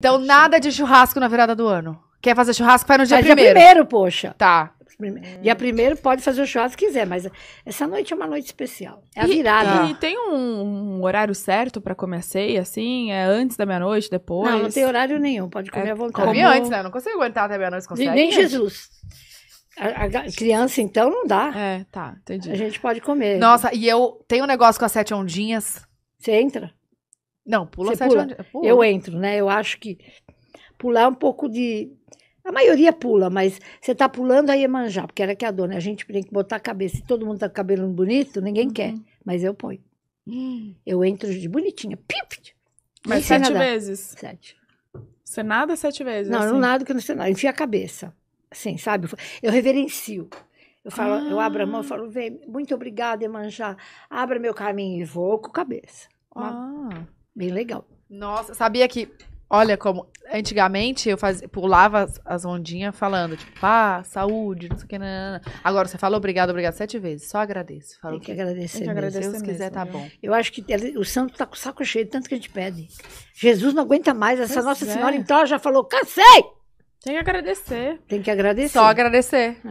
Então, nada de churrasco na virada do ano. Quer fazer churrasco? Faz no dia primeiro? primeiro. Dia primeiro, poxa. Tá. E Dia primeiro pode fazer o churrasco que quiser, mas essa noite é uma noite especial. É a virada. E, tem um, um horário certo para comer a ceia, assim? É antes da meia-noite, depois? Não, não tem horário nenhum, pode comer é, à vontade. Come Como... antes, né? Não consigo aguentar até meia-noite, consegue? Nem Jesus. A, a, criança, então, não dá. É, tá, entendi. A gente pode comer. Nossa, e eu tenho um negócio com as sete ondinhas. Você entra? Não, pula você pula. pula. Eu entro, né? Eu acho que pular é um pouco de. A maioria pula, mas você tá pulando aí é manjar, porque era que a dona, a gente tem que botar a cabeça. Se todo mundo tá com cabelo bonito, ninguém uhum. quer, mas eu ponho. Uhum. Eu entro de bonitinha. Mas sete nadar. vezes. Sete. Você nada sete vezes? Não, assim. não nada que eu não sei nada. Enfia a cabeça. Assim, sabe? Eu reverencio. Eu falo, ah. eu abro a mão e falo, vem, muito obrigada, Emanjá. Abra meu caminho e vou com a cabeça. Uma... Ah. Bem legal. Nossa, sabia que. Olha como antigamente eu fazia, pulava as, ondinhas falando, tipo, pá, saúde, não sei o que, não. Né, né, né, Agora você fala obrigado, obrigado sete vezes, só agradeço. Tem que agradecer. Tem que agradecer mesmo. Se Deus quiser, tá mesmo. tá bom. Eu acho que o santo tá com o saco cheio, tanto que a gente pede. Jesus não aguenta mais, essa pois Nossa é. Senhora então já falou, cansei! Tem que agradecer. Tem que agradecer. Só agradecer.